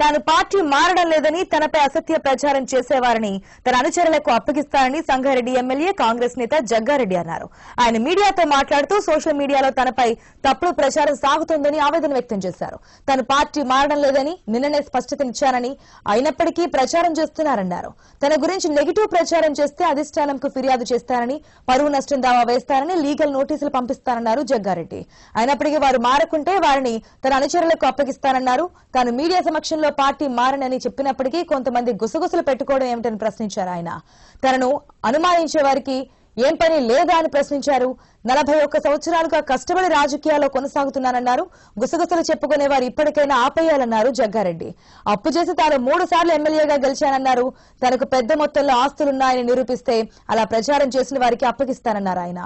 తాను పార్టీ మారడం లేదని తనపై అసత్య ప్రచారం చేసేవారని తన అనుచరులకు అప్పగిస్తారని సంగారెడ్డి ఎమ్మెల్యే కాంగ్రెస్ నేత జగ్గారెడ్డి అన్నారు ఆయన మీడియాతో మాట్లాడుతూ సోషల్ మీడియాలో తనపై తప్పుడు ప్రచారం సాగుతోందని ఆవేదన వ్యక్తం చేశారు తను పార్టీ మారడం లేదని నిన్ననే స్పష్టతనిచ్చానని అయినప్పటికీ ప్రచారం చేస్తున్నారన్నారు తన గురించి నెగిటివ్ ప్రచారం చేస్తే అధిష్టానంకు ఫిర్యాదు చేస్తారని పరువు నష్టం దావా వేస్తారని లీగల్ నోటీసులు పంపిస్తారన్నారు జగ్గారెడ్డి అయినప్పటికీ వారు మారకుంటే వారిని తన అనుచరులకు అప్పగిస్తారన్నారు తాను మీడియా సమక్షంలో పూర్తిగా పార్టీ మారనని చెప్పినప్పటికీ కొంతమంది గుసగుసలు పెట్టుకోవడం ఏమిటని ప్రశ్నించారు ఆయన తనను అనుమానించే వారికి ఏం పని లేదా అని ప్రశ్నించారు నలభై ఒక్క సంవత్సరాలుగా కష్టపడి రాజకీయాల్లో కొనసాగుతున్నానన్నారు గుసగుసలు చెప్పుకునే వారు ఇప్పటికైనా ఆపేయాలన్నారు జగ్గారెడ్డి అప్పు చేసి తాను మూడు సార్లు ఎమ్మెల్యేగా గెలిచానన్నారు తనకు పెద్ద మొత్తంలో ఆస్తులున్నాయని నిరూపిస్తే అలా ప్రచారం చేసిన వారికి అప్పగిస్తానన్నారు ఆయన